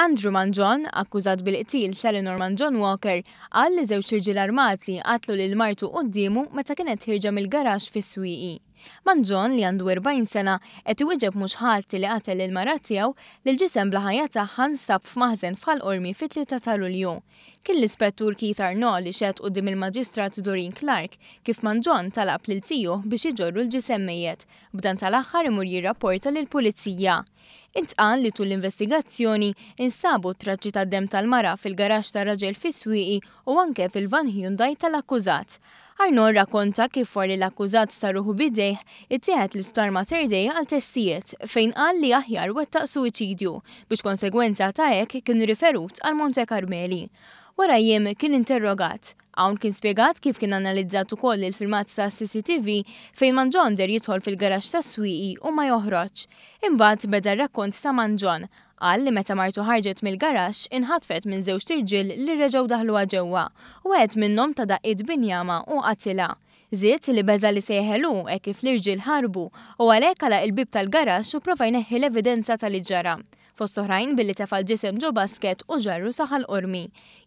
Andrew Manjon, akkużat bil-qtil Selenor Manjon Walker, għal li żewġ irġiel armati qatlu lil martu qoddimu meta kienet ħirġa mill-garax fis-swieqi. Manjon li għandu 40 sena qed iwieġeb mhux ħati li qatel il mara tiegħu li l-ġisem bl-ħajja tagħha nstab f'maħżen fal qormi fit-tlieta ta' Lulju. Kien l-ispettur Keith Arnold li xed qudiem il-Maġistrat Doreen Clark kif Manjon talab lil tiju biex iġorru l-ġisem mejjed, b'dan tal-aħħar imur jirrapporta lill-pulizija. Intqan li tul l-investigazzjoni instabu traċċi ta' dem tal-mara fil-garax ta' raġel fis-swieqi u anke fil-van Hyundai tal-akkużat. Arnor rakonta kif li l-akkużat ta' ruħu bidejh ittieħed l-isptar materdej għal testijiet fejn qal li aħjar wettaq suicidju biex konsegwenza ta' hekk kien riferut għal Monte Carmeli. Wara jiem kien interrogat Għawn kien spiegat kif kien analizzat ukoll il-filmat ta' CCTV fejn Manġonder jidħol fil-garax ta' Swiqi u ma joħroġ. Imbagħad beda rakkont ta' Manġon qal li meta martu ħarġet mill-garax inħatfet minn żewġ tirġil li reġgħu daħluha ġewwa u għedt minnhom ta' daqqiet binjama u qatilha. Ziet li beza li seħelu e kif l-irġil ħarbu u għalek għala il-bib tal-garax u prova jneħħi l-evidenza tal-ġara fost oħrajn billi tefal ġisem ġo basket u ġarru saħal ormi.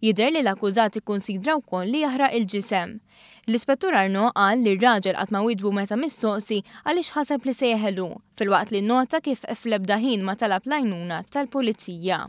Jider li l-akkużati konsidraw kon li jahra il-ġisem. L-ispettur Arno qal li r-raġel qatt ma meta mistoqsi għaliex ħaseb li se fil-waqt li nota kif f-lebdaħin ma talab lajnuna tal-pulizija.